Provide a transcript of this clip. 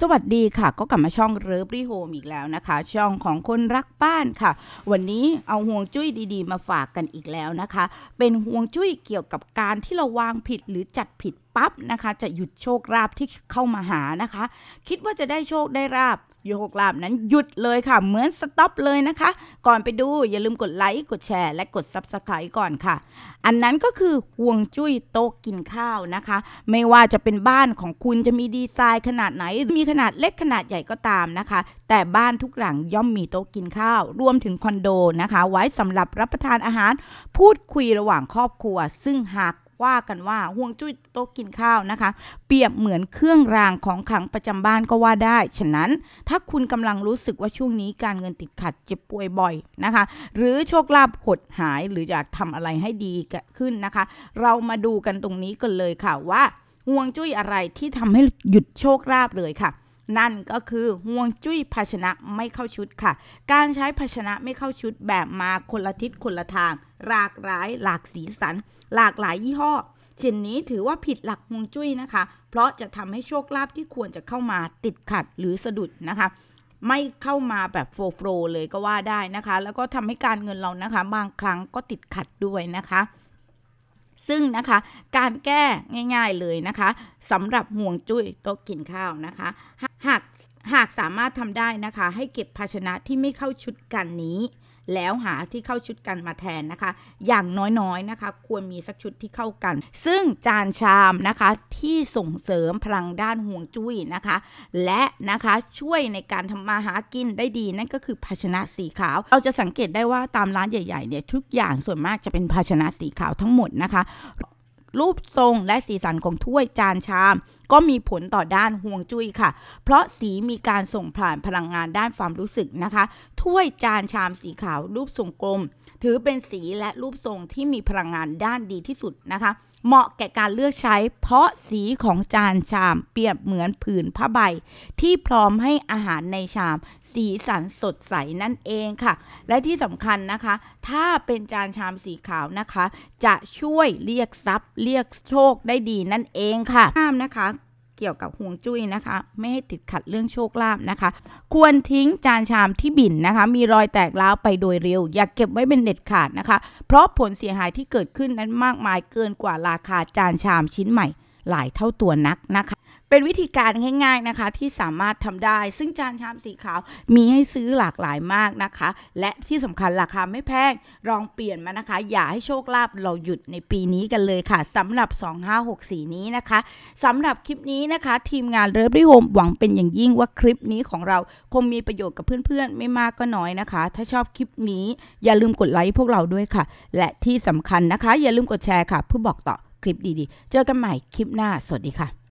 สวัสดีค่ะก็กลับมาช่องเริฟรีโฮมอีกแล้วนะคะ ช่องของคนรักบ้านค่ะ วันนี้เอาห่วงจุ้ยดีๆ มาฝากกันอีกแล้วนะคะ เป็นห่วงจุ้ยเกี่ยวกับการที่เราวางผิดหรือจัดผิดปั๊บนะคะ จะหยุดโชคลาภที่เข้ามาหานะคะ คิดว่าจะได้โชคได้ราบโยกลาบนั้นหยุดเลยค่ะ เหมือนสต็อปเลยนะคะ ก่อนไปดูอย่าลืมกดไลค์กดแชร์และกด Subscribe ก่อนค่ะ อันนั้นก็คือห่วงจุ้ยโต๊ะกินข้าวนะคะ ไม่ว่าจะเป็นบ้านของคุณจะมีดีไซน์ขนาดไหนมีขนาดเล็กขนาดใหญ่ก็ตามนะคะ แต่บ้านทุกหลังย่อมมีโต๊ะกินข้าวรวมถึงคอนโดนะคะไว้สำหรับรับประทานอาหาร พูดคุยระหว่างครอบครัว ซึ่งหากว่ากันว่าห่วงจุ้ยโต๊ะกินข้าวนะคะ เปรียบเหมือนเครื่องรางของขลังประจำบ้านก็ว่าได้ฉะนั้น ถ้าคุณกำลังรู้สึกว่าช่วงนี้การเงินติดขัดเจ็บป่วยบ่อยนะคะ หรือโชคลาภหดหายหรืออยากทำอะไรให้ดีขึ้นนะคะ เรามาดูกันตรงนี้กันเลยค่ะว่าห่วงจุ้ยอะไรที่ทำให้หยุดโชคลาภเลยค่ะนั่นก็คือห่วงจุ้ยภาชนะไม่เข้าชุดค่ะ การใช้ภาชนะไม่เข้าชุดแบบมาคนละทิศ คนละทาง หลากหลายหลากสีสัน หลากหลายยี่ห้อเช่นนี้ถือว่าผิดหลักฮวงจุ้ยนะคะ เพราะจะทำให้โชคลาภที่ควรจะเข้ามาติดขัดหรือสะดุดนะคะไม่เข้ามาแบบโฟล์เลยก็ว่าได้นะคะ แล้วก็ทำให้การเงินเรานะคะ บางครั้งก็ติดขัดด้วยนะคะซึ่งนะคะ การแก้ง่ายๆเลยนะคะสำหรับห่วงจุ้ยโต๊ะกินข้าวนะคะ หากหากสามารถทำได้นะคะให้เก็บภาชนะที่ไม่เข้าชุดกันนี้แล้วหาที่เข้าชุดกันมาแทนนะคะ อย่างน้อยๆนนะคะ ควรมีสักชุดที่เข้ากัน ซึ่งจานชามนะคะที่ส่งเสริมพลังด้านห่วงจุ้ยนะคะ และนะคะช่วยในการทำมาหากินได้ดีนั่นก็คือ ภาชนะสีขาว เราจะสังเกตได้ว่าตามร้านใหญ่ๆเนี่ย ทุกอย่างส่วนมากจะเป็นภาชนะสีขาวทั้งหมดนะคะ รูปทรงและสีสันของถ้วยจานชามก็มีผลต่อด้านห่วงจุ้ยค่ะ เพราะสีมีการส่งผ่านพลังงานด้านความรู้สึกนะคะ ถ้วยจานชามสีขาวรูปทรงกลม ถือเป็นสีและรูปทรงที่มีพลังงานด้านดีที่สุดนะคะ เหมาะแก่การเลือกใช้ เพราะสีของจานชามเปรียบเหมือนผืนผ้าใบ ที่พร้อมให้อาหารในชามสีสันสดใสนั่นเองค่ะ และที่สำคัญนะคะ ถ้าเป็นจานชามสีขาวนะคะ จะช่วยเรียกทรัพย์ เรียกโชคได้ดีนั่นเองค่ะห้ามนะคะเกี่ยวกับห่วงจุ้ยนะคะ ไม่ให้ติดขัดเรื่องโชคลาภนะคะ ควรทิ้งจานชามที่บิ่นนะคะ มีรอยแตกล้าวไปโดยเร็ว อย่ากเก็บไว้เป็นเด็ดขาดนะคะ เพราะผลเสียหายที่เกิดขึ้นนั้นมากมายเกินกว่าราคาจานชามชิ้นใหม่หลายเท่าตัวนักนะคะเป็นวิธีการง่ายๆนะคะที่สามารถทำได้ ซึ่งจานชามสีขาว มีให้ซื้อหลากหลายมากนะคะ และที่สำคัญราคาไม่แพงลองเปลี่ยนมานะคะอย่าให้โชคลาภเราหยุดในปีนี้กันเลยค่ะสำหรับ 2564 นี้นะคะ สำหรับคลิปนี้นะคะ ทีมงานเริ่มด้วยโฮม หวังเป็นอย่างยิ่งว่าคลิปนี้ของเราคงมีประโยชน์กับเพื่อนๆ ไม่มากก็น้อยนะคะ ถ้าชอบคลิปนี้อย่าลืมกดไลค์พวกเราด้วยค่ะ และที่สำคัญนะคะ อย่าลืมกดแชร์ค่ะเพื่อบอกต่อคลิปดีๆ เจอกันใหม่คลิปหน้าสวัสดีค่ะ